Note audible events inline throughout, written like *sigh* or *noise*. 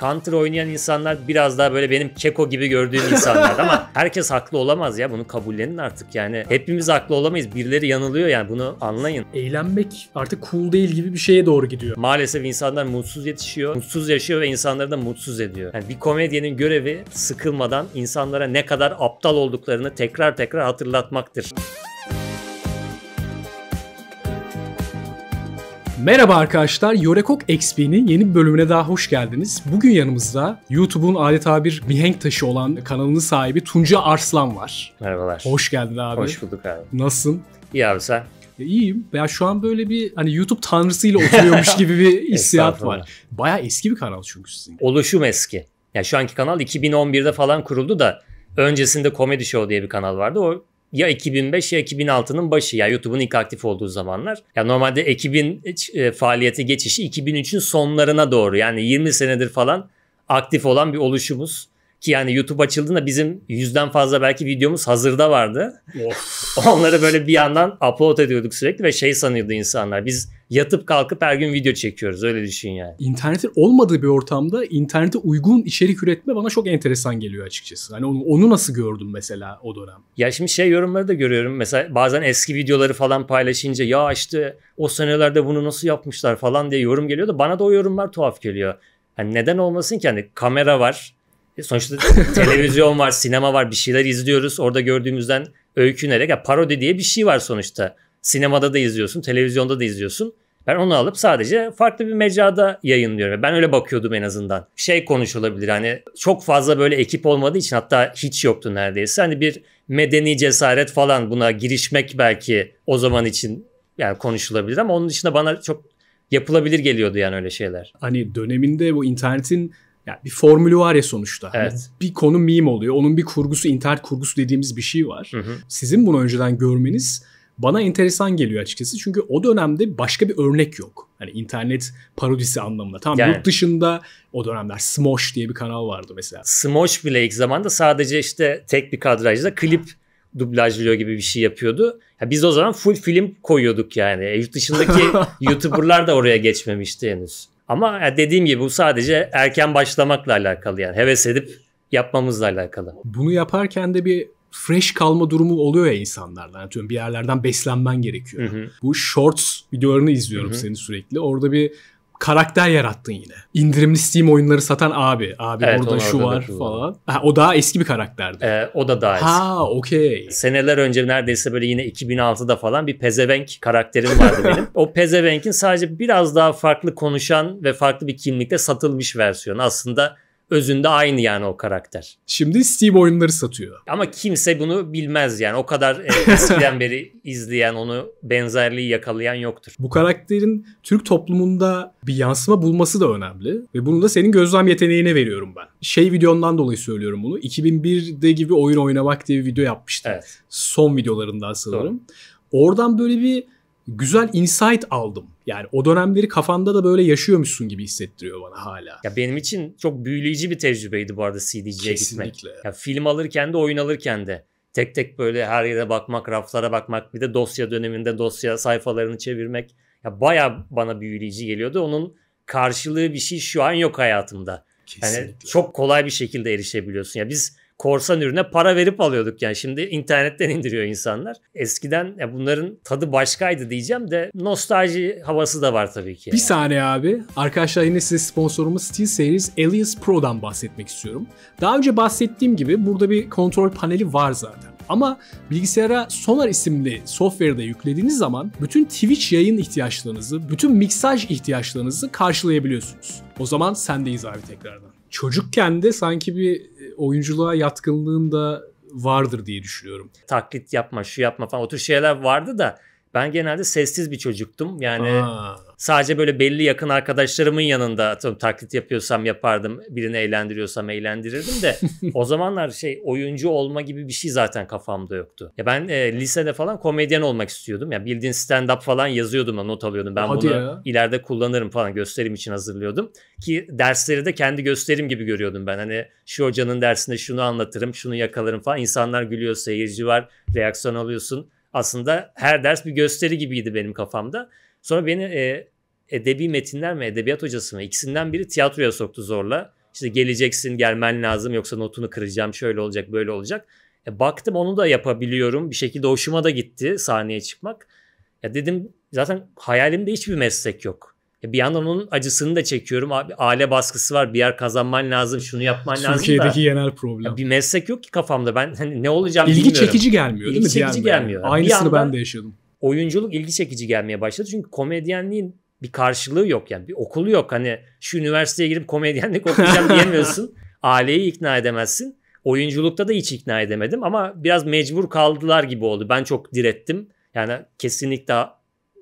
Counter oynayan insanlar biraz daha böyle benim Keko gibi gördüğüm insanlar ama *laughs* herkes haklı olamaz ya bunu kabullenin artık yani. Hepimiz haklı olamayız. Birileri yanılıyor yani bunu anlayın. Eğlenmek artık cool değil gibi bir şeye doğru gidiyor. Maalesef insanlar mutsuz yetişiyor, mutsuz yaşıyor ve insanları da mutsuz ediyor. Yani bir komedyenin görevi sıkılmadan insanlara ne kadar aptal olduklarını tekrar tekrar hatırlatmaktır. Merhaba arkadaşlar, Yorekok XP'nin yeni bir bölümüne daha hoş geldiniz. Bugün yanımızda YouTube'un adeta bir mihenk taşı olan kanalının sahibi Tunca Arslan var. Merhabalar. Hoş geldin abi. Hoş bulduk abi. Nasılsın? İyi abi sen? Ya e, iyiyim. Ben şu an böyle bir hani YouTube tanrısıyla oturuyormuş gibi bir *laughs* hissiyat var. Baya eski bir kanal çünkü sizin. Oluşum eski. Ya şu anki kanal 2011'de falan kuruldu da öncesinde Comedy Show diye bir kanal vardı. O ya 2005 ya 2006'nın başı ya yani YouTube'un ilk aktif olduğu zamanlar. Ya yani normalde 2000 e, faaliyete geçişi 2003'ün sonlarına doğru yani 20 senedir falan aktif olan bir oluşumuz. Ki yani YouTube açıldığında bizim yüzden fazla belki videomuz hazırda vardı. Of. Onları böyle bir yandan upload ediyorduk sürekli ve şey sanıyordu insanlar. Biz yatıp kalkıp her gün video çekiyoruz öyle düşün yani. İnternetin olmadığı bir ortamda internete uygun içerik üretme bana çok enteresan geliyor açıkçası. Hani onu, onu nasıl gördün mesela o dönem? Ya şimdi şey yorumları da görüyorum. Mesela bazen eski videoları falan paylaşınca ya işte o senelerde bunu nasıl yapmışlar falan diye yorum geliyor da bana da o yorumlar tuhaf geliyor. Hani neden olmasın ki hani kamera var. E, sonuçta *laughs* televizyon var, sinema var, bir şeyler izliyoruz. Orada gördüğümüzden öykünerek ya parodi diye bir şey var sonuçta. Sinemada da izliyorsun, televizyonda da izliyorsun. Ben onu alıp sadece farklı bir mecrada yayınlıyorum. Ben öyle bakıyordum en azından. Şey konuşulabilir hani çok fazla böyle ekip olmadığı için hatta hiç yoktu neredeyse. Hani bir medeni cesaret falan buna girişmek belki o zaman için yani konuşulabilir ama onun dışında bana çok yapılabilir geliyordu yani öyle şeyler. Hani döneminde bu internetin yani bir formülü var ya sonuçta. Hani evet. Yani bir konu meme oluyor. Onun bir kurgusu, internet kurgusu dediğimiz bir şey var. Hı hı. Sizin bunu önceden görmeniz bana enteresan geliyor açıkçası. Çünkü o dönemde başka bir örnek yok. Hani internet parodisi anlamında. Tam yani. yurt dışında o dönemler Smosh diye bir kanal vardı mesela. Smosh bile ilk zamanda sadece işte tek bir kadrajda klip dublajlıyor gibi bir şey yapıyordu. Ya biz o zaman full film koyuyorduk yani. E, yurt dışındaki *laughs* YouTuber'lar da oraya geçmemişti henüz. Ama dediğim gibi bu sadece erken başlamakla alakalı yani. Heves edip yapmamızla alakalı. Bunu yaparken de bir fresh kalma durumu oluyor ya insanlarda. Yani bir yerlerden beslenmen gerekiyor. Hı hı. Bu shorts videolarını izliyorum hı hı. seni sürekli. Orada bir karakter yarattın yine. İndirimli Steam oyunları satan abi. Abi evet, orada şu var falan. Ha, o daha eski bir karakterdi. Ee, o da daha eski. Ha okey. Seneler önce neredeyse böyle yine 2006'da falan bir pezevenk karakterim vardı benim. *laughs* O pezevenkin sadece biraz daha farklı konuşan ve farklı bir kimlikte satılmış versiyonu. Aslında özünde aynı yani o karakter. Şimdi Steam oyunları satıyor. Ama kimse bunu bilmez yani. O kadar e, eskiden beri izleyen, onu benzerliği yakalayan yoktur. Bu karakterin Türk toplumunda bir yansıma bulması da önemli. Ve bunu da senin gözlem yeteneğine veriyorum ben. Şey videondan dolayı söylüyorum bunu. 2001'de gibi oyun oynamak diye bir video yapmıştım. Evet. Son videolarından sanırım. Doğru. Oradan böyle bir güzel insight aldım. Yani o dönemleri kafanda da böyle yaşıyormuşsun gibi hissettiriyor bana hala. Ya benim için çok büyüleyici bir tecrübeydi bu arada CD'ciye gitmek. Ya film alırken de oyun alırken de tek tek böyle her yere bakmak, raflara bakmak, bir de dosya döneminde dosya sayfalarını çevirmek ya baya bana büyüleyici geliyordu. Onun karşılığı bir şey şu an yok hayatımda. Kesinlikle. Yani çok kolay bir şekilde erişebiliyorsun. Ya biz korsan ürüne para verip alıyorduk yani. Şimdi internetten *laughs* indiriyor insanlar. Eskiden ya bunların tadı başkaydı diyeceğim de nostalji havası da var tabii ki. Bir saniye abi. Arkadaşlar yine size sponsorumuz SteelSeries Alias Pro'dan bahsetmek istiyorum. Daha önce bahsettiğim gibi burada bir kontrol paneli var zaten. Ama bilgisayara Sonar isimli software'ı da yüklediğiniz zaman bütün Twitch yayın ihtiyaçlarınızı, bütün miksaj ihtiyaçlarınızı karşılayabiliyorsunuz. O zaman sendeyiz abi tekrardan çocukken de sanki bir oyunculuğa yatkınlığın da vardır diye düşünüyorum. Taklit yapma, şu yapma falan o tür şeyler vardı da ben genelde sessiz bir çocuktum. Yani Aa sadece böyle belli yakın arkadaşlarımın yanında atıyorum, taklit yapıyorsam yapardım. Birini eğlendiriyorsam eğlendirirdim de *laughs* o zamanlar şey oyuncu olma gibi bir şey zaten kafamda yoktu. Ya ben e, lisede falan komedyen olmak istiyordum. Ya bildiğin stand up falan yazıyordum da not alıyordum. Ben Hadi bunu ya. ileride kullanırım falan gösterim için hazırlıyordum. Ki dersleri de kendi gösterim gibi görüyordum ben. Hani şu hocanın dersinde şunu anlatırım, şunu yakalarım falan. İnsanlar gülüyor, seyirci var, reaksiyon alıyorsun. Aslında her ders bir gösteri gibiydi benim kafamda. Sonra beni e, edebi metinler mi edebiyat hocası mı ikisinden biri tiyatroya soktu zorla. İşte geleceksin gelmen lazım yoksa notunu kıracağım şöyle olacak böyle olacak. E, baktım onu da yapabiliyorum bir şekilde hoşuma da gitti sahneye çıkmak. Ya dedim zaten hayalimde hiçbir meslek yok. Ya e, bir yandan onun acısını da çekiyorum. Abi aile baskısı var. Bir yer kazanman lazım. Şunu yapman Türkiye'deki lazım Türkiye'deki genel problem. bir meslek yok ki kafamda. Ben hani ne olacağım İlgi bilmiyorum. İlgi çekici gelmiyor İlgi değil mi? çekici gelmiyor. Yani. Aynısını yandan, ben de yaşadım oyunculuk ilgi çekici gelmeye başladı. Çünkü komedyenliğin bir karşılığı yok yani bir okulu yok. Hani şu üniversiteye girip komedyenlik okuyacağım *laughs* diyemiyorsun. Aileyi ikna edemezsin. Oyunculukta da hiç ikna edemedim ama biraz mecbur kaldılar gibi oldu. Ben çok direttim. Yani kesinlikle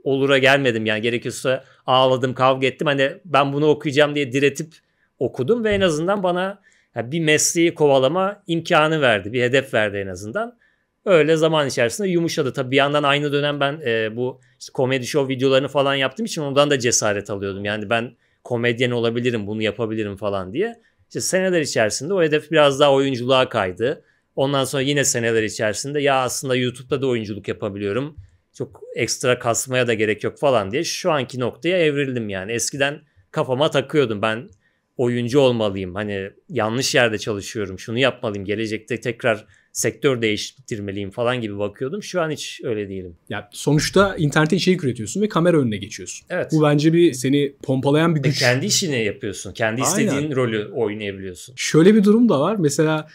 olura gelmedim yani gerekiyorsa ağladım kavga ettim. Hani ben bunu okuyacağım diye diretip okudum ve en azından bana bir mesleği kovalama imkanı verdi. Bir hedef verdi en azından öyle zaman içerisinde yumuşadı. Tabii bir yandan aynı dönem ben e, bu işte komedi show videolarını falan yaptığım için ondan da cesaret alıyordum. Yani ben komedyen olabilirim, bunu yapabilirim falan diye. İşte seneler içerisinde o hedef biraz daha oyunculuğa kaydı. Ondan sonra yine seneler içerisinde ya aslında YouTube'da da oyunculuk yapabiliyorum. Çok ekstra kasmaya da gerek yok falan diye şu anki noktaya evrildim yani. Eskiden kafama takıyordum ben oyuncu olmalıyım. Hani yanlış yerde çalışıyorum. Şunu yapmalıyım. Gelecekte tekrar sektör değiştirmeliyim falan gibi bakıyordum. Şu an hiç öyle değilim. Ya sonuçta internete içerik üretiyorsun ve kamera önüne geçiyorsun. Evet. Bu bence bir seni pompalayan bir güç. E kendi işini yapıyorsun. Kendi istediğin Aynen. rolü oynayabiliyorsun. Şöyle bir durum da var. Mesela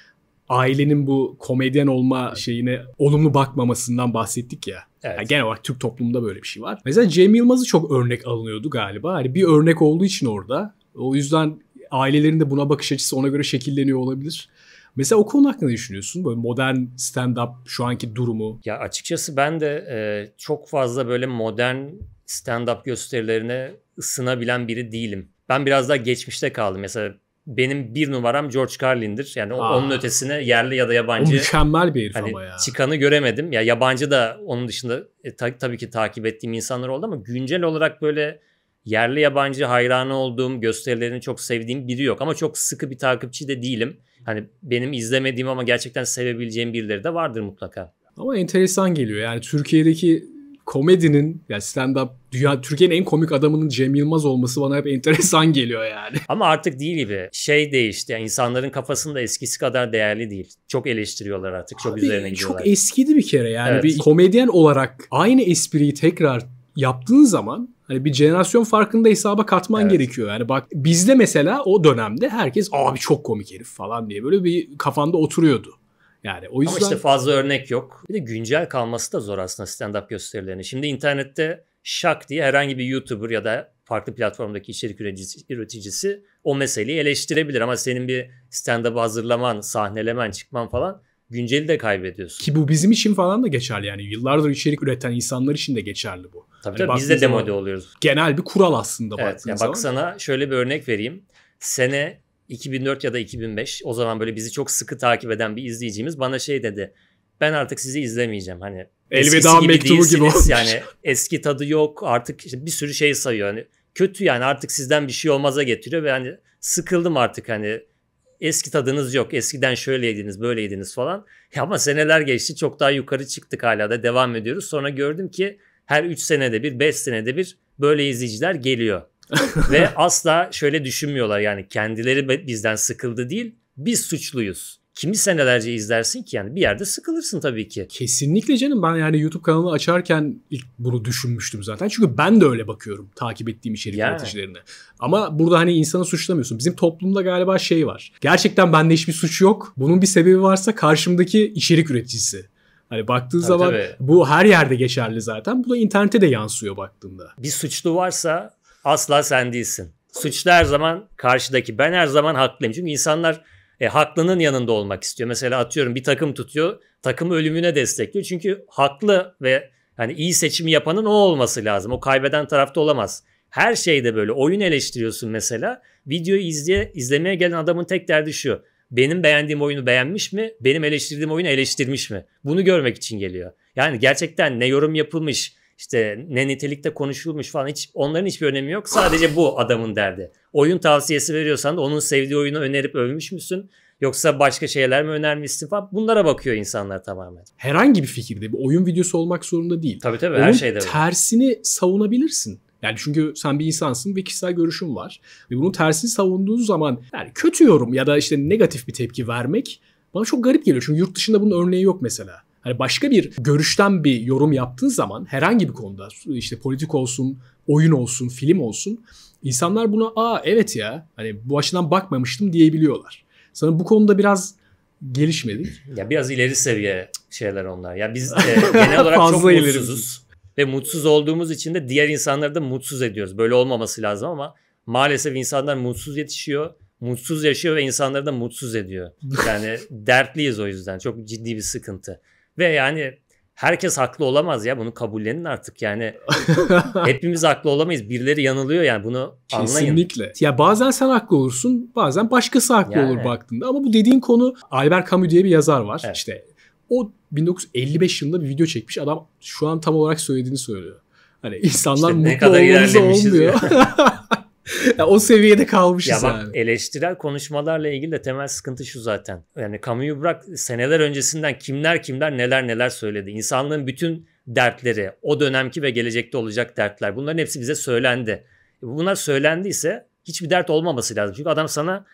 ailenin bu komedyen olma şeyine olumlu bakmamasından bahsettik ya. Evet. Yani genel olarak Türk toplumunda böyle bir şey var. Mesela Cem Yılmaz'ı çok örnek alınıyordu galiba. Hani bir örnek olduğu için orada. O yüzden ailelerin de buna bakış açısı ona göre şekilleniyor olabilir. Mesela o konu hakkında ne düşünüyorsun? Böyle modern stand-up şu anki durumu. Ya açıkçası ben de e, çok fazla böyle modern stand-up gösterilerine ısınabilen biri değilim. Ben biraz daha geçmişte kaldım. Mesela benim bir numaram George Carlin'dir. Yani Aa. onun ötesine yerli ya da yabancı. O mükemmel bir herif hani ama ya. Çıkanı göremedim. Ya yabancı da onun dışında e, ta, tabii ki takip ettiğim insanlar oldu ama güncel olarak böyle yerli yabancı hayranı olduğum, gösterilerini çok sevdiğim biri yok. Ama çok sıkı bir takipçi de değilim. Hani benim izlemediğim ama gerçekten sevebileceğim birileri de vardır mutlaka. Ama enteresan geliyor. Yani Türkiye'deki komedinin yani stand up dünya Türkiye'nin en komik adamının Cem Yılmaz olması bana hep *laughs* enteresan geliyor yani. Ama artık değil gibi. Şey değişti. Yani insanların kafasında eskisi kadar değerli değil. Çok eleştiriyorlar artık. Çok Abi, üzerine gidiyorlar. Çok eskidi bir kere yani evet. bir komedyen olarak aynı espriyi tekrar yaptığın zaman hani bir jenerasyon farkında hesaba katman evet. gerekiyor. Yani bak bizde mesela o dönemde herkes abi çok komik herif falan diye böyle bir kafanda oturuyordu. Yani o yüzden... Ama işte fazla örnek yok. Bir de güncel kalması da zor aslında stand-up gösterilerinin. Şimdi internette şak diye herhangi bir YouTuber ya da farklı platformdaki içerik üreticisi, üreticisi o meseleyi eleştirebilir. Ama senin bir stand-up hazırlaman, sahnelemen, çıkman falan günceli de kaybediyorsun. Ki bu bizim için falan da geçerli yani. Yıllardır içerik üreten insanlar için de geçerli bu. Tabii hani tabii biz de demode oluyoruz. Genel bir kural aslında evet, baktığın ya zaman. Baksana şöyle bir örnek vereyim. Sene 2004 ya da 2005 o zaman böyle bizi çok sıkı takip eden bir izleyicimiz bana şey dedi. Ben artık sizi izlemeyeceğim hani. Elveda gibi mektubu gibi olmuş. *laughs* Yani eski tadı yok artık işte bir sürü şey sayıyor. Hani kötü yani artık sizden bir şey olmaza getiriyor ve hani sıkıldım artık hani eski tadınız yok. Eskiden şöyle yediniz, böyle yediniz falan. Ya ama seneler geçti çok daha yukarı çıktık hala da devam ediyoruz. Sonra gördüm ki her 3 senede bir, 5 senede bir böyle izleyiciler geliyor. *laughs* Ve asla şöyle düşünmüyorlar yani kendileri bizden sıkıldı değil biz suçluyuz kimi senelerce izlersin ki yani bir yerde sıkılırsın tabii ki. Kesinlikle canım ben yani YouTube kanalı açarken ilk bunu düşünmüştüm zaten. Çünkü ben de öyle bakıyorum takip ettiğim içerik yani. üreticilerine. Ama burada hani insanı suçlamıyorsun. Bizim toplumda galiba şey var. Gerçekten bende hiçbir suç yok. Bunun bir sebebi varsa karşımdaki içerik üreticisi. Hani baktığın tabii, zaman tabii. bu her yerde geçerli zaten. Bu da internete de yansıyor baktığında. Bir suçlu varsa asla sen değilsin. Suçlu her zaman karşıdaki. Ben her zaman haklıyım. Çünkü insanlar e, haklının yanında olmak istiyor. Mesela atıyorum bir takım tutuyor, takım ölümüne destekliyor. Çünkü haklı ve hani iyi seçimi yapanın o olması lazım. O kaybeden tarafta olamaz. Her şeyde böyle oyun eleştiriyorsun mesela. Videoyu izleye, izlemeye gelen adamın tek derdi şu. Benim beğendiğim oyunu beğenmiş mi? Benim eleştirdiğim oyunu eleştirmiş mi? Bunu görmek için geliyor. Yani gerçekten ne yorum yapılmış, işte ne nitelikte konuşulmuş falan hiç onların hiçbir önemi yok. Sadece bu adamın derdi. Oyun tavsiyesi veriyorsan da onun sevdiği oyunu önerip övmüş müsün? Yoksa başka şeyler mi önermişsin falan. Bunlara bakıyor insanlar tamamen. Herhangi bir fikirde bir oyun videosu olmak zorunda değil. Tabii tabii onun her şeyde. Onun tersini savunabilirsin. Yani çünkü sen bir insansın ve kişisel görüşün var. Ve bunun tersini savunduğun zaman yani kötü yorum ya da işte negatif bir tepki vermek bana çok garip geliyor. Çünkü yurt dışında bunun örneği yok mesela. Hani başka bir görüşten bir yorum yaptığın zaman herhangi bir konuda işte politik olsun, oyun olsun, film olsun insanlar buna aa evet ya hani bu açıdan bakmamıştım diyebiliyorlar. Sana bu konuda biraz gelişmedik. Ya biraz ileri seviye şeyler onlar. Ya biz e, *laughs* genel olarak çok mutsuzuz ve mutsuz olduğumuz için de diğer insanları da mutsuz ediyoruz. Böyle olmaması lazım ama maalesef insanlar mutsuz yetişiyor, mutsuz yaşıyor ve insanları da mutsuz ediyor. Yani *laughs* dertliyiz o yüzden. Çok ciddi bir sıkıntı. Ve yani herkes haklı olamaz ya bunu kabullenin artık yani *laughs* hepimiz haklı olamayız birileri yanılıyor yani bunu Kesinlikle. anlayın. Kesinlikle ya bazen sen haklı olursun bazen başkası haklı yani. olur baktığında ama bu dediğin konu Albert Camus diye bir yazar var evet. işte o 1955 yılında bir video çekmiş adam şu an tam olarak söylediğini söylüyor. Hani insanlar işte mutlu olmanız olmuyor. *laughs* *laughs* ya o seviyede kalmışız ya bak, abi. Eleştirel konuşmalarla ilgili de temel sıkıntı şu zaten. Yani kamuyu bırak seneler öncesinden kimler kimler neler neler söyledi. İnsanlığın bütün dertleri, o dönemki ve gelecekte olacak dertler bunların hepsi bize söylendi. E, bunlar söylendiyse hiçbir dert olmaması lazım. Çünkü adam sana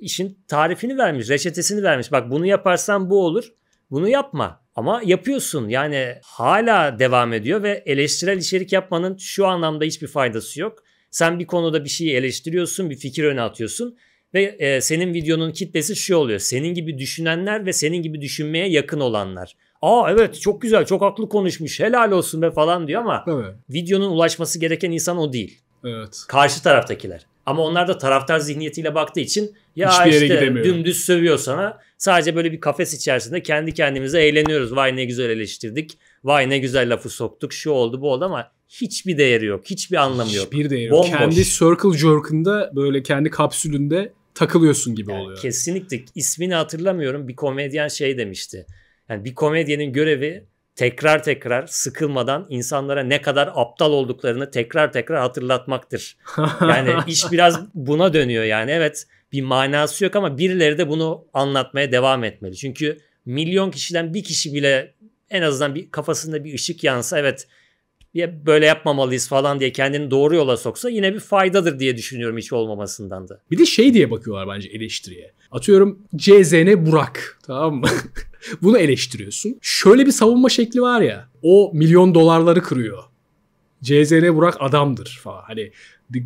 işin tarifini vermiş, reçetesini vermiş. Bak bunu yaparsan bu olur. Bunu yapma. Ama yapıyorsun yani hala devam ediyor ve eleştirel içerik yapmanın şu anlamda hiçbir faydası yok. Sen bir konuda bir şeyi eleştiriyorsun, bir fikir öne atıyorsun ve e, senin videonun kitlesi şu oluyor. Senin gibi düşünenler ve senin gibi düşünmeye yakın olanlar. Aa evet çok güzel, çok haklı konuşmuş. Helal olsun be falan diyor ama evet. videonun ulaşması gereken insan o değil. Evet. Karşı taraftakiler. Ama onlar da taraftar zihniyetiyle baktığı için ya Hiçbir yere işte gidemiyor. dümdüz sövüyor sana. Sadece böyle bir kafes içerisinde kendi kendimize eğleniyoruz. Vay ne güzel eleştirdik. Vay ne güzel lafı soktuk. Şu oldu bu oldu ama hiçbir değeri yok. Hiçbir anlamı yok. Hiçbir değeri yok. Kendi circle jerk'ında böyle kendi kapsülünde takılıyorsun gibi yani oluyor. Kesinlikle. ismini hatırlamıyorum. Bir komedyen şey demişti. Yani bir komedyenin görevi tekrar tekrar sıkılmadan insanlara ne kadar aptal olduklarını tekrar tekrar hatırlatmaktır. *laughs* Yani iş biraz buna dönüyor yani. Evet bir manası yok ama birileri de bunu anlatmaya devam etmeli. Çünkü milyon kişiden bir kişi bile en azından bir kafasında bir ışık yansa evet ya böyle yapmamalıyız falan diye kendini doğru yola soksa yine bir faydadır diye düşünüyorum hiç olmamasından da. Bir de şey diye bakıyorlar bence eleştiriye. Atıyorum CZN Burak tamam mı? *laughs* Bunu eleştiriyorsun. Şöyle bir savunma şekli var ya. O milyon dolarları kırıyor. CZN Burak adamdır falan. Hani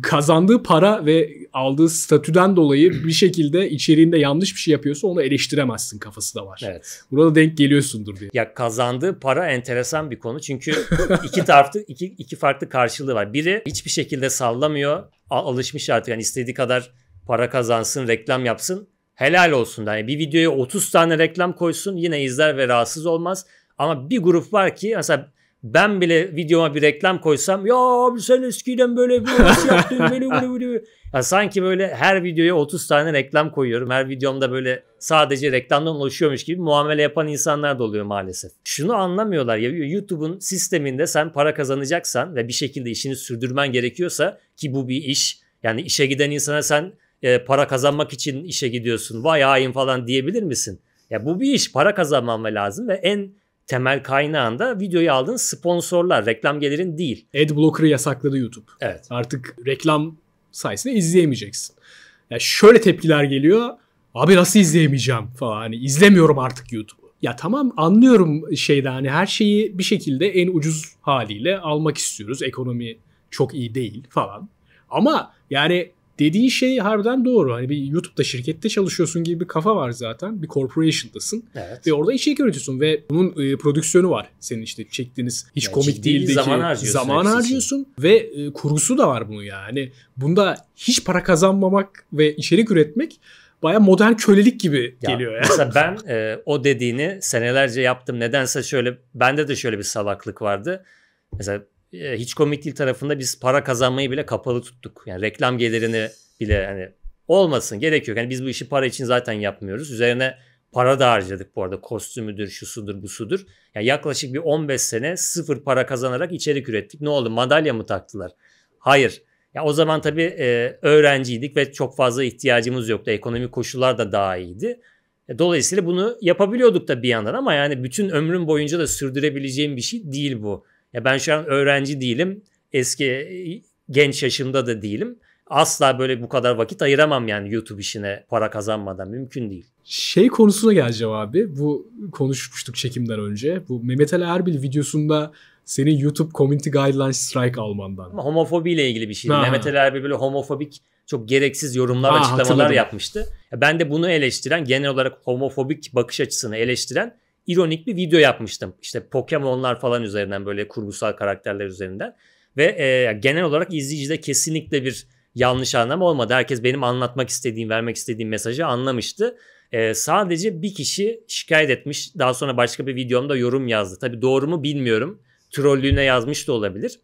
kazandığı para ve aldığı statüden dolayı bir şekilde içeriğinde yanlış bir şey yapıyorsa onu eleştiremezsin kafası da var. Evet. Burada denk geliyorsundur diye. Ya kazandığı para enteresan bir konu çünkü *laughs* iki tarafta iki, iki farklı karşılığı var. Biri hiçbir şekilde sallamıyor. Alışmış artık yani istediği kadar para kazansın, reklam yapsın. Helal olsun. Yani bir videoya 30 tane reklam koysun yine izler ve rahatsız olmaz. Ama bir grup var ki mesela ben bile videoma bir reklam koysam ya abi sen eskiden böyle bir böyle yaptın böyle böyle böyle. Ya sanki böyle her videoya 30 tane reklam koyuyorum. Her videomda böyle sadece reklamdan oluşuyormuş gibi muamele yapan insanlar da oluyor maalesef. Şunu anlamıyorlar ya YouTube'un sisteminde sen para kazanacaksan ve bir şekilde işini sürdürmen gerekiyorsa ki bu bir iş. Yani işe giden insana sen e, para kazanmak için işe gidiyorsun vay hain falan diyebilir misin? Ya bu bir iş para kazanmam lazım ve en temel kaynağında videoyu aldığın sponsorlar, reklam gelirin değil. Adblocker'ı yasakladı YouTube. Evet. Artık reklam sayesinde izleyemeyeceksin. Yani şöyle tepkiler geliyor. Abi nasıl izleyemeyeceğim falan. Hani izlemiyorum artık YouTube'u. Ya tamam anlıyorum şeyde hani her şeyi bir şekilde en ucuz haliyle almak istiyoruz. Ekonomi çok iyi değil falan. Ama yani dediği şey harbiden doğru. Hani bir YouTube'da şirkette çalışıyorsun gibi bir kafa var zaten. Bir corporation'dasın. Evet. Ve orada içerik üretiyorsun ve bunun e, prodüksiyonu var. Senin işte çektiğiniz hiç yani komik değil de zaman harcıyorsun. Zaman harcıyorsun ve e, kurgusu da var bunun yani. Bunda hiç para kazanmamak ve içerik üretmek baya modern kölelik gibi ya, geliyor. Yani. Mesela ben e, o dediğini senelerce yaptım. Nedense şöyle bende de şöyle bir salaklık vardı. Mesela ee, hiç komik değil tarafında biz para kazanmayı bile kapalı tuttuk. Yani reklam gelirini bile hani olmasın gerek yok. Yani biz bu işi para için zaten yapmıyoruz. Üzerine para da harcadık bu arada. Kostümüdür, şusudur, busudur. Yani yaklaşık bir 15 sene sıfır para kazanarak içerik ürettik. Ne oldu? Madalya mı taktılar? Hayır. Ya o zaman tabii e, öğrenciydik ve çok fazla ihtiyacımız yoktu. Ekonomik koşullar da daha iyiydi. E, dolayısıyla bunu yapabiliyorduk da bir yandan ama yani bütün ömrüm boyunca da sürdürebileceğim bir şey değil bu. Ya ben şu an öğrenci değilim. Eski genç yaşımda da değilim. Asla böyle bu kadar vakit ayıramam yani YouTube işine para kazanmadan mümkün değil. Şey konusuna geleceğim abi. Bu konuşmuştuk çekimden önce. Bu Mehmet Ali Erbil videosunda senin YouTube Community Guidelines Strike almandan. Ama homofobiyle ilgili bir şeydi. Ha. Mehmet Ali Erbil böyle homofobik çok gereksiz yorumlar, ha, açıklamalar hatırladım. yapmıştı. Ben de bunu eleştiren, genel olarak homofobik bakış açısını eleştiren ironik bir video yapmıştım. İşte Pokemon'lar falan üzerinden böyle kurgusal karakterler üzerinden. Ve e, genel olarak izleyicide kesinlikle bir yanlış anlam olmadı. Herkes benim anlatmak istediğim, vermek istediğim mesajı anlamıştı. E, sadece bir kişi şikayet etmiş. Daha sonra başka bir videomda yorum yazdı. Tabii doğru mu bilmiyorum. Trollüğüne yazmış da olabilir.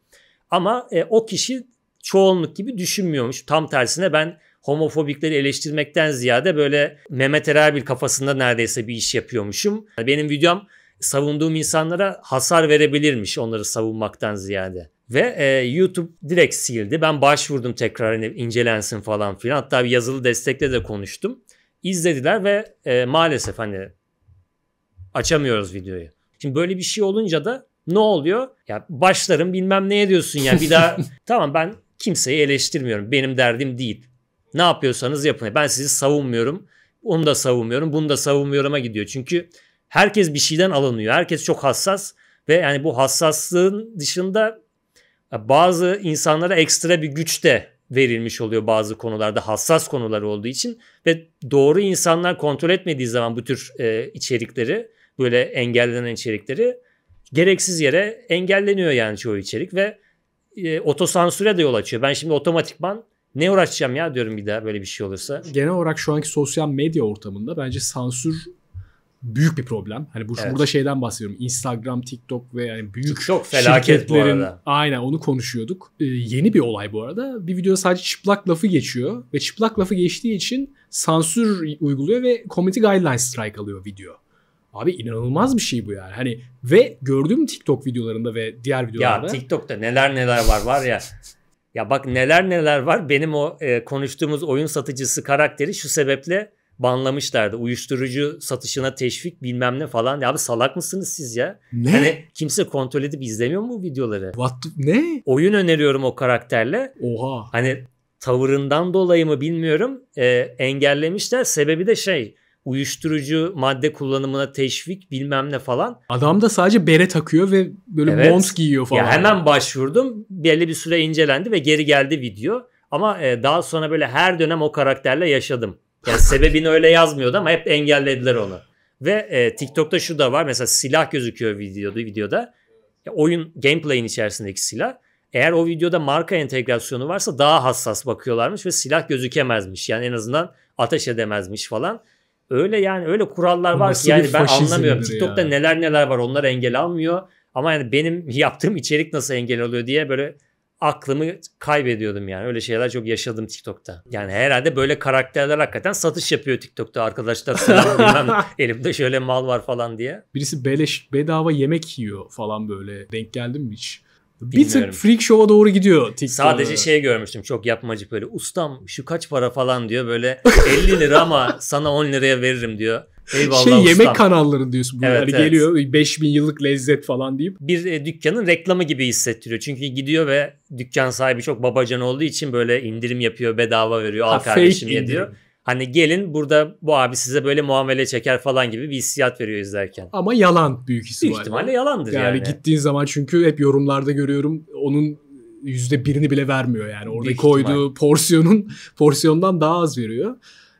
Ama e, o kişi çoğunluk gibi düşünmüyormuş. Tam tersine ben homofobikleri eleştirmekten ziyade böyle Mehmet Erabil kafasında neredeyse bir iş yapıyormuşum. Benim videom savunduğum insanlara hasar verebilirmiş onları savunmaktan ziyade. Ve e, YouTube direkt sildi. Ben başvurdum tekrar hani incelensin falan filan. Hatta bir yazılı destekle de konuştum. İzlediler ve e, maalesef hani açamıyoruz videoyu. Şimdi böyle bir şey olunca da ne oluyor? Ya başlarım bilmem ne diyorsun ya bir daha *laughs* tamam ben kimseyi eleştirmiyorum. Benim derdim değil. Ne yapıyorsanız yapın. Ben sizi savunmuyorum. Onu da savunmuyorum. Bunu da savunmuyorum'a gidiyor. Çünkü herkes bir şeyden alınıyor. Herkes çok hassas ve yani bu hassaslığın dışında bazı insanlara ekstra bir güç de verilmiş oluyor bazı konularda hassas konular olduğu için ve doğru insanlar kontrol etmediği zaman bu tür e, içerikleri böyle engellenen içerikleri gereksiz yere engelleniyor yani çoğu içerik ve e, otosansüre de yol açıyor. Ben şimdi otomatikman ne uğraşacağım ya diyorum bir daha böyle bir şey olursa. Genel olarak şu anki sosyal medya ortamında bence sansür büyük bir problem. Hani bu evet. burada şeyden bahsediyorum. Instagram, TikTok ve yani büyük TikTok felaket Aynen onu konuşuyorduk. Ee, yeni bir olay bu arada. Bir videoda sadece çıplak lafı geçiyor ve çıplak lafı geçtiği için sansür uyguluyor ve community guideline strike alıyor video. Abi inanılmaz bir şey bu yani. Hani ve gördüğüm TikTok videolarında ve diğer videolarda. Ya TikTok'ta neler neler var var ya. Ya bak neler neler var. Benim o e, konuştuğumuz oyun satıcısı karakteri şu sebeple banlamışlardı. Uyuşturucu satışına teşvik bilmem ne falan. Ya abi salak mısınız siz ya? Ne? Hani kimse kontrol edip izlemiyor mu bu videoları? What ne? Oyun öneriyorum o karakterle. Oha. Hani tavırından dolayı mı bilmiyorum. E, engellemişler. Sebebi de şey uyuşturucu madde kullanımına teşvik bilmem ne falan. Adam da sadece bere takıyor ve böyle evet. mont giyiyor falan. Ya hemen başvurdum. Belli bir süre incelendi ve geri geldi video. Ama e, daha sonra böyle her dönem o karakterle yaşadım. Yani *laughs* sebebini öyle yazmıyordu ama hep engellediler onu. Ve e, TikTok'ta şu da var. Mesela silah gözüküyor videoda. videoda. Ya oyun gameplay'in içerisindeki silah. Eğer o videoda marka entegrasyonu varsa daha hassas bakıyorlarmış ve silah gözükemezmiş. Yani en azından ateş edemezmiş falan. Öyle yani öyle kurallar var Nasıl ki yani ben anlamıyorum. TikTok'ta ya. neler neler var onlar engel almıyor. Ama yani benim *laughs* yaptığım içerik nasıl engel oluyor diye böyle aklımı kaybediyordum yani. Öyle şeyler çok yaşadım TikTok'ta. Yani herhalde böyle karakterler hakikaten satış yapıyor TikTok'ta arkadaşlar. *laughs* bilmem, elimde şöyle mal var falan diye. Birisi beleş bedava yemek yiyor falan böyle. Denk geldim mi hiç? Bilmiyorum. Bir tık freak show'a doğru gidiyor TikTok. Sadece şey görmüştüm çok yapmacık böyle ustam şu kaç para falan diyor böyle 50 *laughs* lira ama sana 10 liraya veririm diyor. Eyvallah şey ustam. yemek kanalları diyorsun bunlar evet, yani evet. geliyor 5000 yıllık lezzet falan deyip. Bir e, dükkanın reklamı gibi hissettiriyor. Çünkü gidiyor ve dükkan sahibi çok babacan olduğu için böyle indirim yapıyor bedava veriyor ha, al kardeşim ye diyor. Hani gelin burada bu abi size böyle muamele çeker falan gibi bir hissiyat veriyor izlerken. Ama yalan büyük ihtimalle. Büyük ihtimalle yalandır yani. Yani gittiğin zaman çünkü hep yorumlarda görüyorum onun yüzde birini bile vermiyor yani. Orada büyük koyduğu ihtimal. porsiyonun *laughs* porsiyondan daha az veriyor.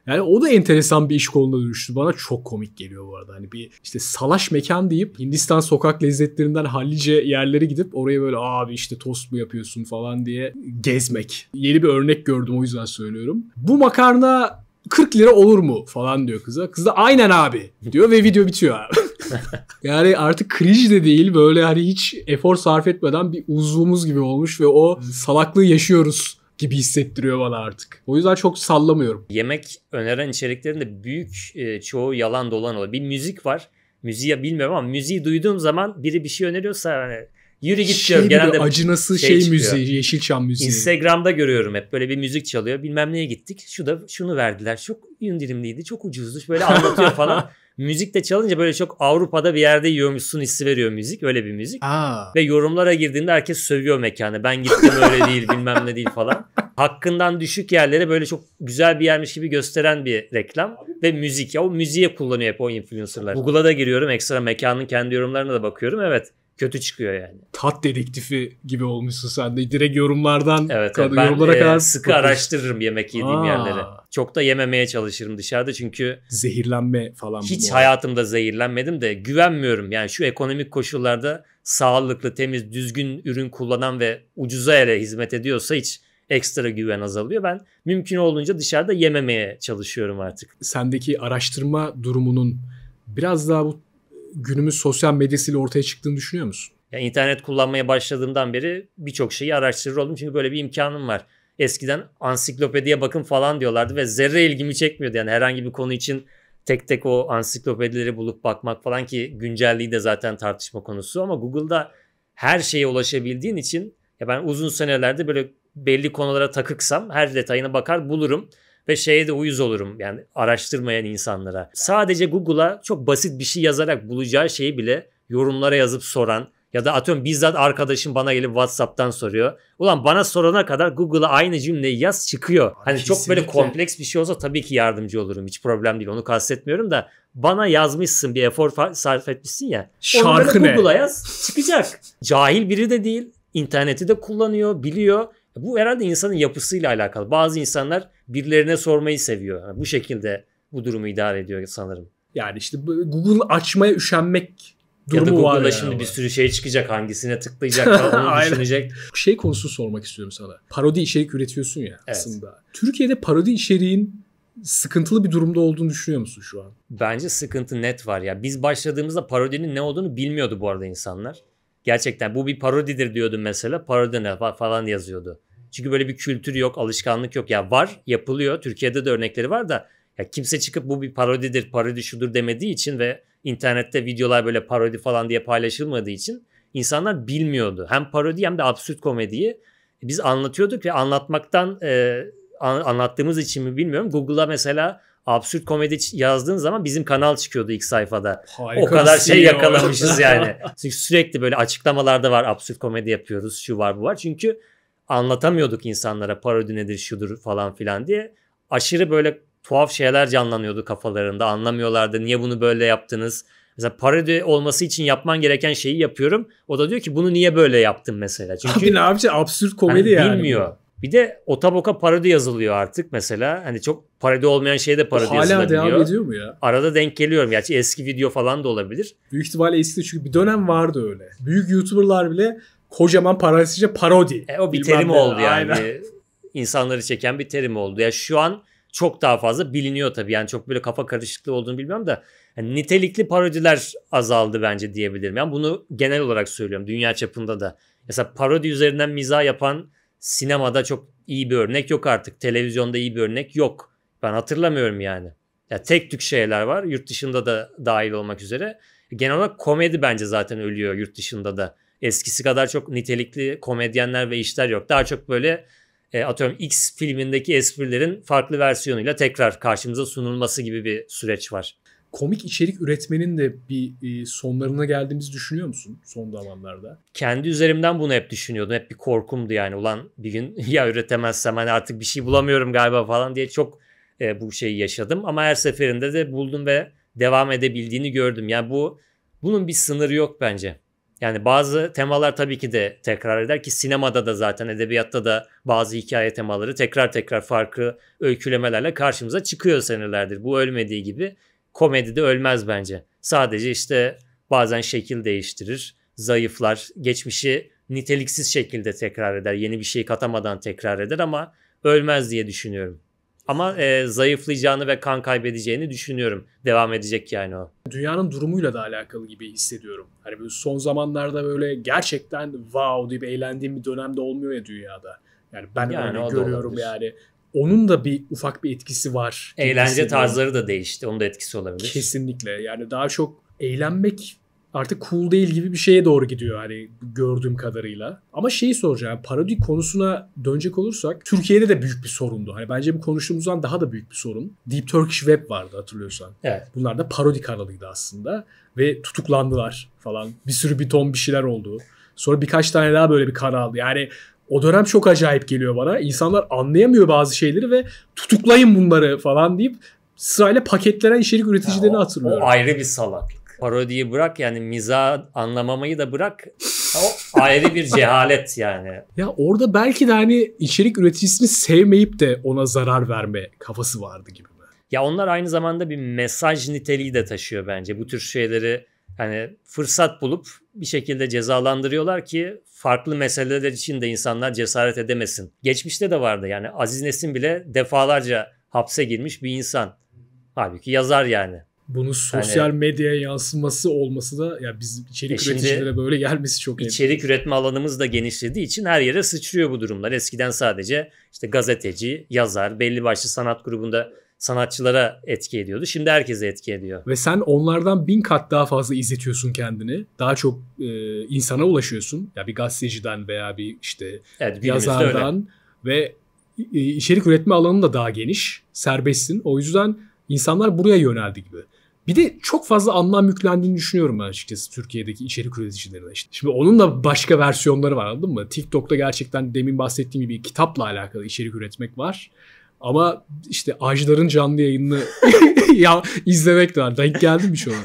Yani o da enteresan bir iş koluna dönüştü. Bana çok komik geliyor bu arada. Hani bir işte salaş mekan deyip Hindistan sokak lezzetlerinden hallice yerlere gidip oraya böyle abi işte tost mu yapıyorsun falan diye gezmek. Yeni bir örnek gördüm o yüzden söylüyorum. Bu makarna 40 lira olur mu falan diyor kıza. Kız da aynen abi diyor ve video bitiyor abi. *laughs* yani artık cringe de değil böyle hani hiç efor sarf etmeden bir uzvumuz gibi olmuş ve o salaklığı yaşıyoruz gibi hissettiriyor bana artık. O yüzden çok sallamıyorum. Yemek öneren içeriklerin de büyük e, çoğu yalan dolan oluyor. Bir müzik var. Müziği bilmiyorum ama müziği duyduğum zaman biri bir şey öneriyorsa hani Yürü git şey diyorum. Genelde acınası şey, şey müziği, çıkıyor. Yeşilçam müziği. Instagram'da görüyorum hep böyle bir müzik çalıyor. Bilmem neye gittik. Şu da şunu verdiler. Çok indirimliydi. Çok ucuzdu. Böyle anlatıyor *laughs* falan. müzik de çalınca böyle çok Avrupa'da bir yerde yiyormuşsun hissi veriyor müzik. Öyle bir müzik. Aa. Ve yorumlara girdiğinde herkes sövüyor mekanı. Ben gittim öyle değil bilmem ne değil falan. Hakkından düşük yerlere böyle çok güzel bir yermiş gibi gösteren bir reklam. Ve müzik. Ya o müziğe kullanıyor hep o influencerlar. Google'a da giriyorum ekstra mekanın kendi yorumlarına da bakıyorum. Evet kötü çıkıyor yani. Tat dedektifi gibi olmuşsun sen de. Direkt yorumlardan evet, kadar, ben yorumlara e, kadar sıkı bakıyorsun. araştırırım yemek yediğim Aa. yerleri. Çok da yememeye çalışırım dışarıda çünkü zehirlenme falan Hiç hayatımda zehirlenmedim de güvenmiyorum. Yani şu ekonomik koşullarda sağlıklı, temiz, düzgün ürün kullanan ve ucuza ele hizmet ediyorsa hiç ekstra güven azalıyor. Ben mümkün olduğunca dışarıda yememeye çalışıyorum artık. Sendeki araştırma durumunun biraz daha bu günümüz sosyal medyasıyla ortaya çıktığını düşünüyor musun? Yani internet kullanmaya başladığımdan beri birçok şeyi araştırır oldum çünkü böyle bir imkanım var. Eskiden ansiklopediye bakın falan diyorlardı ve zerre ilgimi çekmiyordu. Yani herhangi bir konu için tek tek o ansiklopedileri bulup bakmak falan ki güncelliği de zaten tartışma konusu ama Google'da her şeye ulaşabildiğin için ya ben uzun senelerde böyle belli konulara takıksam her detayına bakar bulurum ve şeye de uyuz olurum yani araştırmayan insanlara. Sadece Google'a çok basit bir şey yazarak bulacağı şeyi bile yorumlara yazıp soran ya da atıyorum bizzat arkadaşım bana gelip WhatsApp'tan soruyor. Ulan bana sorana kadar Google'a aynı cümleyi yaz çıkıyor. Hani Kesinlikle. çok böyle kompleks bir şey olsa tabii ki yardımcı olurum. Hiç problem değil. Onu kastetmiyorum da bana yazmışsın bir efor sarf etmişsin ya. Şarkı Onu Google'a yaz çıkacak. Cahil biri de değil. İnterneti de kullanıyor, biliyor. Bu herhalde insanın yapısıyla alakalı. Bazı insanlar birilerine sormayı seviyor. Yani bu şekilde bu durumu idare ediyor sanırım. Yani işte Google açmaya üşenmek durumu ya da Google'da var şimdi yani. bir sürü şey çıkacak hangisine tıklayacak onu *laughs* düşünecek. Şey konusu sormak istiyorum sana. Parodi içerik üretiyorsun ya evet. aslında. Türkiye'de parodi içeriğin sıkıntılı bir durumda olduğunu düşünüyor musun şu an? Bence sıkıntı net var ya. Biz başladığımızda parodinin ne olduğunu bilmiyordu bu arada insanlar. Gerçekten bu bir parodidir diyordum mesela. Parodi ne falan yazıyordu. Çünkü böyle bir kültür yok, alışkanlık yok. Ya var, yapılıyor. Türkiye'de de örnekleri var da ya kimse çıkıp bu bir parodidir, parodi şudur demediği için ve internette videolar böyle parodi falan diye paylaşılmadığı için insanlar bilmiyordu. Hem parodi hem de absürt komediyi biz anlatıyorduk ve anlatmaktan e, anlattığımız için mi bilmiyorum. Google'a mesela absürt komedi yazdığın zaman bizim kanal çıkıyordu ilk sayfada. Harika o kadar şey yakalamışız yani. *laughs* Çünkü sürekli böyle açıklamalarda var absürt komedi yapıyoruz şu var bu var. Çünkü anlatamıyorduk insanlara parodi nedir şudur falan filan diye. Aşırı böyle tuhaf şeyler canlanıyordu kafalarında anlamıyorlardı niye bunu böyle yaptınız. Mesela parodi olması için yapman gereken şeyi yapıyorum. O da diyor ki bunu niye böyle yaptın mesela. Çünkü Abi ne abici absürt komedi hani yani. Bilmiyor. Bir de otaboka parodi yazılıyor artık mesela. Hani çok parodi olmayan şeyde de parodi o hala yazılabiliyor. Hala devam ediyor mu ya? Arada denk geliyorum. Gerçi eski video falan da olabilir. Büyük ihtimalle eski çünkü bir dönem vardı öyle. Büyük YouTuber'lar bile kocaman parantez içinde parodi. E, o bir terim oldu yani. Aynen. *laughs* İnsanları çeken bir terim oldu. Ya şu an çok daha fazla biliniyor tabii. Yani çok böyle kafa karışıklığı olduğunu bilmiyorum da yani nitelikli parodiler azaldı bence diyebilirim. Yani bunu genel olarak söylüyorum dünya çapında da. Mesela parodi üzerinden miza yapan sinemada çok iyi bir örnek yok artık. Televizyonda iyi bir örnek yok. Ben hatırlamıyorum yani. Ya tek tük şeyler var. Yurt dışında da dahil olmak üzere. Genel olarak komedi bence zaten ölüyor yurt dışında da eskisi kadar çok nitelikli komedyenler ve işler yok. Daha çok böyle e, atıyorum X filmindeki esprilerin farklı versiyonuyla tekrar karşımıza sunulması gibi bir süreç var. Komik içerik üretmenin de bir e, sonlarına geldiğimizi düşünüyor musun son zamanlarda? Kendi üzerimden bunu hep düşünüyordum. Hep bir korkumdu yani ulan bir gün *laughs* ya üretemezsem hani artık bir şey bulamıyorum galiba falan diye çok e, bu şeyi yaşadım. Ama her seferinde de buldum ve devam edebildiğini gördüm. Yani bu bunun bir sınırı yok bence. Yani bazı temalar tabii ki de tekrar eder ki sinemada da zaten edebiyatta da bazı hikaye temaları tekrar tekrar farklı öykülemelerle karşımıza çıkıyor senelerdir. Bu ölmediği gibi komedi de ölmez bence. Sadece işte bazen şekil değiştirir, zayıflar, geçmişi niteliksiz şekilde tekrar eder, yeni bir şey katamadan tekrar eder ama ölmez diye düşünüyorum. Ama e, zayıflayacağını ve kan kaybedeceğini düşünüyorum. Devam edecek yani o. Dünyanın durumuyla da alakalı gibi hissediyorum. Hani böyle son zamanlarda böyle gerçekten wow deyip eğlendiğim bir dönemde olmuyor ya dünyada. Yani ben yani öyle görüyorum yani. Onun da bir ufak bir etkisi var. Eğlence tarzları da değişti. Onun da etkisi olabilir. Kesinlikle. Yani daha çok eğlenmek artık cool değil gibi bir şeye doğru gidiyor hani gördüğüm kadarıyla. Ama şeyi soracağım parodi konusuna dönecek olursak Türkiye'de de büyük bir sorundu. Hani bence bu konuştuğumuzdan daha da büyük bir sorun. Deep Turkish Web vardı hatırlıyorsan. Evet. Bunlar da parodi kanalıydı aslında ve tutuklandılar falan. Bir sürü bir ton bir şeyler oldu. Sonra birkaç tane daha böyle bir kanal. Yani o dönem çok acayip geliyor bana. İnsanlar anlayamıyor bazı şeyleri ve tutuklayın bunları falan deyip sırayla paketlenen içerik üreticilerini ya o, hatırlıyorum. O ayrı bir salaklık parodiyi bırak yani miza anlamamayı da bırak. O ayrı bir cehalet yani. Ya orada belki de hani içerik üreticisini sevmeyip de ona zarar verme kafası vardı gibi. Ya onlar aynı zamanda bir mesaj niteliği de taşıyor bence. Bu tür şeyleri hani fırsat bulup bir şekilde cezalandırıyorlar ki farklı meseleler için de insanlar cesaret edemesin. Geçmişte de vardı yani Aziz Nesin bile defalarca hapse girmiş bir insan. Halbuki yazar yani. Bunu hani sosyal yani, medyaya yansıması olması da ya yani biz içerik e üreticilere böyle gelmesi çok önemli. İçerik üretme alanımız da genişlediği için her yere sıçrıyor bu durumlar. Eskiden sadece işte gazeteci, yazar, belli başlı sanat grubunda sanatçılara etki ediyordu. Şimdi herkese etki ediyor. Ve sen onlardan bin kat daha fazla izletiyorsun kendini. Daha çok e, insana ulaşıyorsun. Ya bir gazeteciden veya bir işte evet, yazardan ve e, içerik üretme alanın da daha geniş. Serbestsin. O yüzden insanlar buraya yöneldi gibi. Bir de çok fazla anlam yüklendiğini düşünüyorum ben açıkçası Türkiye'deki içerik üreticilerine. Işte. Şimdi onun da başka versiyonları var anladın mı? TikTok'ta gerçekten demin bahsettiğim gibi kitapla alakalı içerik üretmek var. Ama işte Ajdar'ın canlı yayınını *laughs* ya izlemek de var. Denk geldim bir şey ona.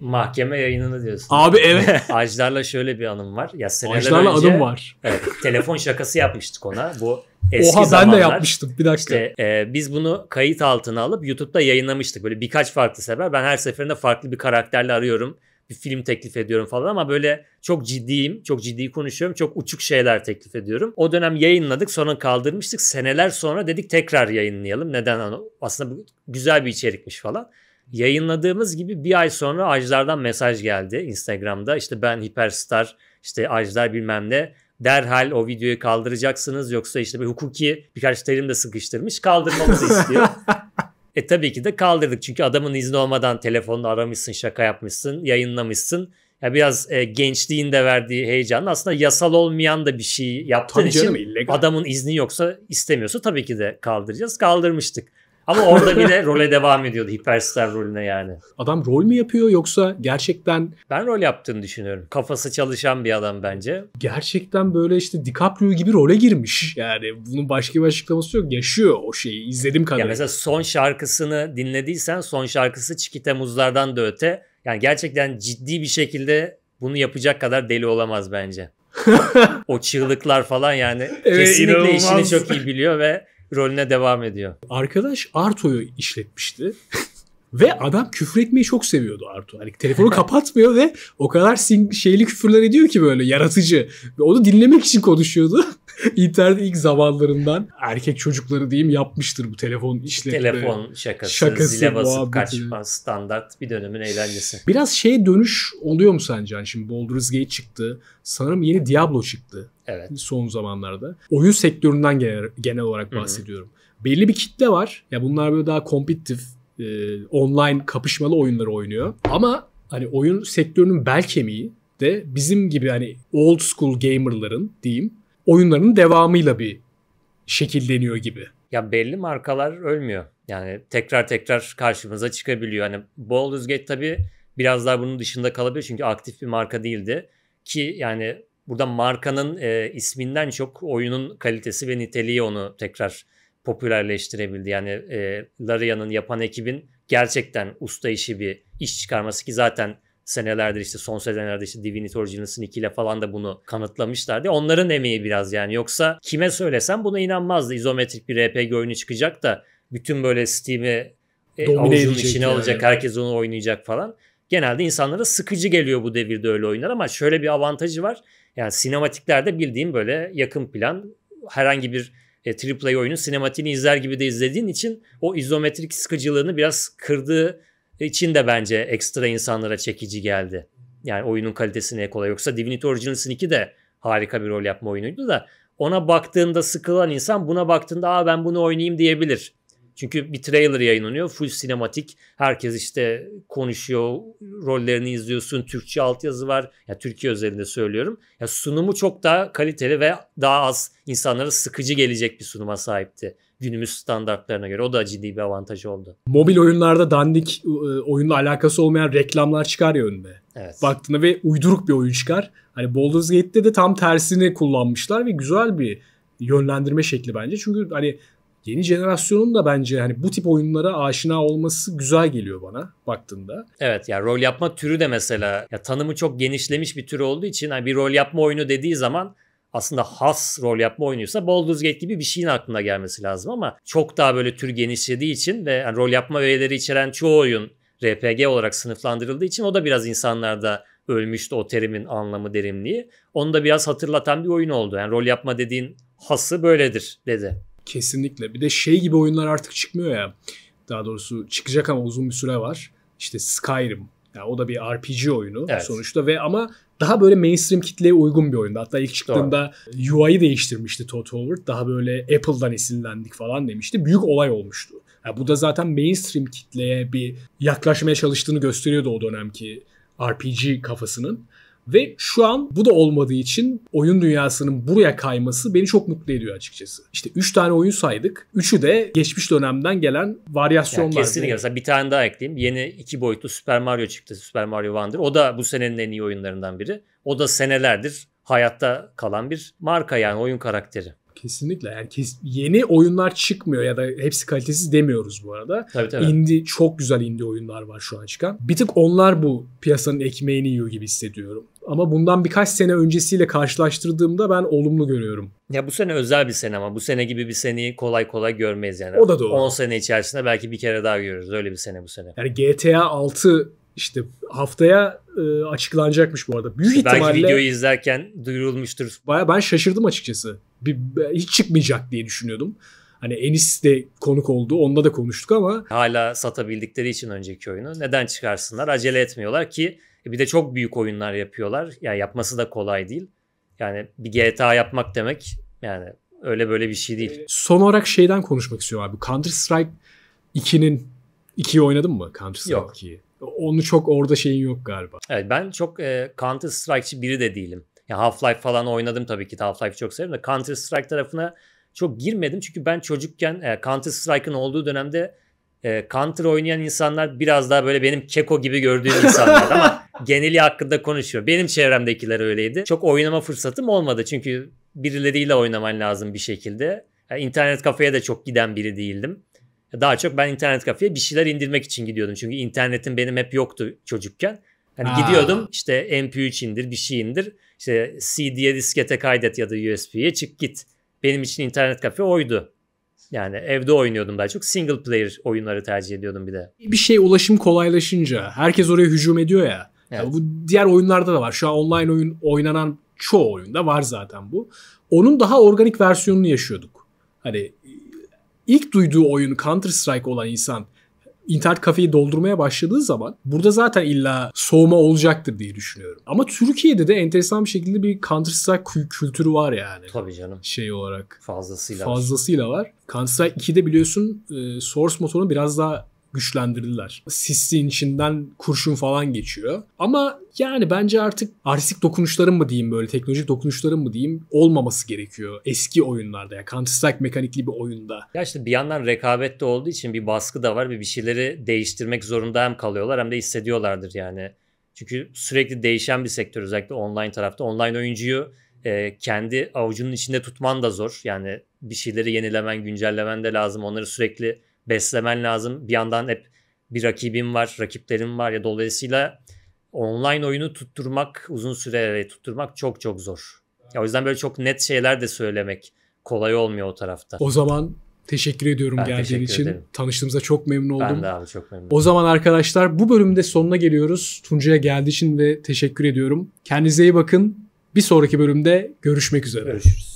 Mahkeme yayınını diyorsun. Abi evet. *laughs* Ajdar'la şöyle bir anım var. Ya seneler Ajdar'la önce, anım var. Evet, telefon şakası yapmıştık ona. Bu eski Oha ben de yapmıştım bir dakika. İşte, e, biz bunu kayıt altına alıp YouTube'da yayınlamıştık. Böyle birkaç farklı sefer. Ben her seferinde farklı bir karakterle arıyorum bir film teklif ediyorum falan ama böyle çok ciddiyim, çok ciddi konuşuyorum, çok uçuk şeyler teklif ediyorum. O dönem yayınladık, sonra kaldırmıştık. Seneler sonra dedik tekrar yayınlayalım. Neden? Hani aslında bu güzel bir içerikmiş falan. Yayınladığımız gibi bir ay sonra ajlardan mesaj geldi Instagram'da. İşte ben hiperstar, işte ajlar bilmem ne derhal o videoyu kaldıracaksınız yoksa işte bir hukuki birkaç terim de sıkıştırmış kaldırmamızı istiyor. *laughs* E tabii ki de kaldırdık. Çünkü adamın izni olmadan telefonla aramışsın, şaka yapmışsın, yayınlamışsın. Ya biraz e, gençliğin verdiği heyecan aslında yasal olmayan da bir şey yaptığın tabii için illegal. adamın izni yoksa istemiyorsa tabii ki de kaldıracağız. Kaldırmıştık. Ama orada bir de *laughs* role devam ediyordu hiperstar rolüne yani. Adam rol mü yapıyor yoksa gerçekten... Ben rol yaptığını düşünüyorum. Kafası çalışan bir adam bence. Gerçekten böyle işte DiCaprio gibi role girmiş. Yani bunun başka bir açıklaması yok. Yaşıyor o şeyi. izledim kadarıyla. Ya mesela son şarkısını dinlediysen son şarkısı Çiki muzlardan da öte. Yani gerçekten ciddi bir şekilde bunu yapacak kadar deli olamaz bence. *laughs* o çığlıklar falan yani evet, kesinlikle inanılmaz. işini çok iyi biliyor ve rolüne devam ediyor. Arkadaş Arto'yu işletmişti. *laughs* Ve adam küfür etmeyi çok seviyordu Artu. Hani telefonu *laughs* kapatmıyor ve o kadar sing- şeyli küfürler ediyor ki böyle yaratıcı. Ve onu dinlemek için konuşuyordu. *laughs* *laughs* internet ilk zamanlarından erkek çocukları diyeyim yapmıştır bu telefon işletme. Telefon şakası, şakası zile basıp muhabbeti. kaçma standart bir dönemin eğlencesi. Biraz şey dönüş oluyor mu sence? Yani şimdi Baldur's Gate çıktı. Sanırım yeni Diablo çıktı. Evet. Son zamanlarda. Oyun sektöründen genel, genel olarak bahsediyorum. Hı-hı. Belli bir kitle var. Ya bunlar böyle daha kompetitif e, online kapışmalı oyunları oynuyor. Ama hani oyun sektörünün bel kemiği de bizim gibi hani old school gamerların diyeyim oyunlarının devamıyla bir şekilleniyor gibi. Ya belli markalar ölmüyor. Yani tekrar tekrar karşımıza çıkabiliyor. Hani Baldur's Gate tabii biraz daha bunun dışında kalabiliyor çünkü aktif bir marka değildi. Ki yani burada markanın e, isminden çok oyunun kalitesi ve niteliği onu tekrar popülerleştirebildi. Yani e, Laria'nın yapan ekibin gerçekten usta işi bir iş çıkarması ki zaten senelerdir işte son senelerde işte Divinity Original Sin 2 ile falan da bunu kanıtlamışlar diye Onların emeği biraz yani. Yoksa kime söylesem buna inanmazdı. İzometrik bir RPG oyunu çıkacak da bütün böyle Steam'i e, avucunun içine yani. alacak. Herkes onu oynayacak falan. Genelde insanlara sıkıcı geliyor bu devirde öyle oyunlar ama şöyle bir avantajı var. Yani sinematiklerde bildiğim böyle yakın plan herhangi bir e, AAA oyunun sinematiğini izler gibi de izlediğin için o izometrik sıkıcılığını biraz kırdığı için de bence ekstra insanlara çekici geldi. Yani oyunun kalitesine ek olarak. Yoksa Divinity Original 2 de harika bir rol yapma oyunuydu da ona baktığında sıkılan insan buna baktığında Aa, ben bunu oynayayım diyebilir. Çünkü bir trailer yayınlanıyor. Full sinematik. Herkes işte konuşuyor. Rollerini izliyorsun. Türkçe altyazı var. Ya yani Türkiye özelinde söylüyorum. Ya sunumu çok daha kaliteli ve daha az insanlara sıkıcı gelecek bir sunuma sahipti günümüz standartlarına göre. O da ciddi bir avantajı oldu. Mobil oyunlarda dandik e, oyunla alakası olmayan reklamlar çıkar ya önüne. Evet. Baktığında ve uyduruk bir oyun çıkar. Hani Baldur's Gate'de de tam tersini kullanmışlar ve güzel bir yönlendirme şekli bence. Çünkü hani yeni jenerasyonun da bence hani bu tip oyunlara aşina olması güzel geliyor bana baktığında. Evet ya yani rol yapma türü de mesela ya tanımı çok genişlemiş bir tür olduğu için hani bir rol yapma oyunu dediği zaman aslında has rol yapma oynuyorsa Baldur's Gate gibi bir şeyin aklına gelmesi lazım ama çok daha böyle tür genişlediği için ve yani rol yapma öğeleri içeren çoğu oyun RPG olarak sınıflandırıldığı için o da biraz insanlarda ölmüştü o terimin anlamı derinliği. Onu da biraz hatırlatan bir oyun oldu. Yani rol yapma dediğin hası böyledir dedi. Kesinlikle. Bir de şey gibi oyunlar artık çıkmıyor ya. Daha doğrusu çıkacak ama uzun bir süre var. İşte Skyrim, yani o da bir RPG oyunu evet. sonuçta ve ama daha böyle mainstream kitleye uygun bir oyundu. Hatta ilk çıktığında Doğru. UI'yi değiştirmişti Todd Howard. Daha böyle Apple'dan esinlendik falan demişti. Büyük olay olmuştu. Yani bu da zaten mainstream kitleye bir yaklaşmaya çalıştığını gösteriyordu o dönemki RPG kafasının. Ve şu an bu da olmadığı için oyun dünyasının buraya kayması beni çok mutlu ediyor açıkçası. İşte 3 tane oyun saydık. Üçü de geçmiş dönemden gelen varyasyonlar. kesinlikle. Mesela bir tane daha ekleyeyim. Yeni iki boyutlu Super Mario çıktı. Super Mario Wonder. O da bu senenin en iyi oyunlarından biri. O da senelerdir hayatta kalan bir marka yani oyun karakteri. Kesinlikle. Yani kes, yeni oyunlar çıkmıyor ya da hepsi kalitesiz demiyoruz bu arada. Tabii tabii. Indie çok güzel indi oyunlar var şu an çıkan. Bir tık onlar bu piyasanın ekmeğini yiyor gibi hissediyorum. Ama bundan birkaç sene öncesiyle karşılaştırdığımda ben olumlu görüyorum. Ya bu sene özel bir sene ama bu sene gibi bir seneyi kolay kolay görmeyiz yani. O da doğru. 10 sene içerisinde belki bir kere daha görürüz. Öyle bir sene bu sene. Yani GTA 6 işte haftaya e, açıklanacakmış bu arada. Büyük işte ihtimalle belki videoyu izlerken duyurulmuştur. Baya ben şaşırdım açıkçası bir, hiç çıkmayacak diye düşünüyordum. Hani Enis de konuk oldu. Onda da konuştuk ama. Hala satabildikleri için önceki oyunu. Neden çıkarsınlar? Acele etmiyorlar ki e, bir de çok büyük oyunlar yapıyorlar. Yani yapması da kolay değil. Yani bir GTA yapmak demek yani öyle böyle bir şey değil. Ee, son olarak şeyden konuşmak istiyorum abi. Counter Strike 2'nin 2'yi oynadın mı? Counter Strike 2'yi. Onu çok orada şeyin yok galiba. Evet ben çok e, Counter Strike'çı biri de değilim. Ya Half-Life falan oynadım tabii ki. Half-Life çok severim de Counter Strike tarafına çok girmedim. Çünkü ben çocukken e, Counter Strike'ın olduğu dönemde e, Counter oynayan insanlar biraz daha böyle benim keko gibi gördüğüm insanlardı ama *laughs* geneli hakkında konuşuyor. Benim çevremdekiler öyleydi. Çok oynama fırsatım olmadı çünkü birileriyle oynaman lazım bir şekilde. Yani internet kafeye de çok giden biri değildim. Daha çok ben internet kafeye bir şeyler indirmek için gidiyordum. Çünkü internetim benim hep yoktu çocukken. Hani gidiyordum işte MP3 indir bir şey indir. İşte CD'ye diskete kaydet ya da USB'ye çık git. Benim için internet kafe oydu. Yani evde oynuyordum daha çok. Single player oyunları tercih ediyordum bir de. Bir şey ulaşım kolaylaşınca herkes oraya hücum ediyor ya. Evet. Yani bu diğer oyunlarda da var. Şu an online oyun oynanan çoğu oyunda var zaten bu. Onun daha organik versiyonunu yaşıyorduk. Hani ilk duyduğu oyun Counter Strike olan insan internet kafeyi doldurmaya başladığı zaman burada zaten illa soğuma olacaktır diye düşünüyorum. Ama Türkiye'de de enteresan bir şekilde bir Counter Strike kültürü var yani. Tabii canım. Şey olarak. Fazlasıyla. Fazlasıyla var. var. Counter Strike 2'de biliyorsun e, Source motorunu biraz daha güçlendirdiler. Sisliğin içinden kurşun falan geçiyor. Ama yani bence artık artistik dokunuşların mı diyeyim böyle teknolojik dokunuşların mı diyeyim olmaması gerekiyor. Eski oyunlarda ya yani Counter Strike mekanikli bir oyunda. Ya işte bir yandan rekabette olduğu için bir baskı da var ve bir şeyleri değiştirmek zorunda hem kalıyorlar hem de hissediyorlardır yani. Çünkü sürekli değişen bir sektör özellikle online tarafta. Online oyuncuyu e, kendi avucunun içinde tutman da zor. Yani bir şeyleri yenilemen, güncellemen de lazım. Onları sürekli beslemen lazım. Bir yandan hep bir rakibim var, rakiplerim var ya dolayısıyla online oyunu tutturmak uzun süre tutturmak çok çok zor. Ya o yüzden böyle çok net şeyler de söylemek kolay olmuyor o tarafta. O zaman Teşekkür ediyorum ben geldiğin teşekkür için. Ederim. Tanıştığımıza çok memnun oldum. Ben de abi çok memnun oldum. O zaman arkadaşlar bu bölümde sonuna geliyoruz. Tuncay'a geldiği için ve teşekkür ediyorum. Kendinize iyi bakın. Bir sonraki bölümde görüşmek üzere. Görüşürüz.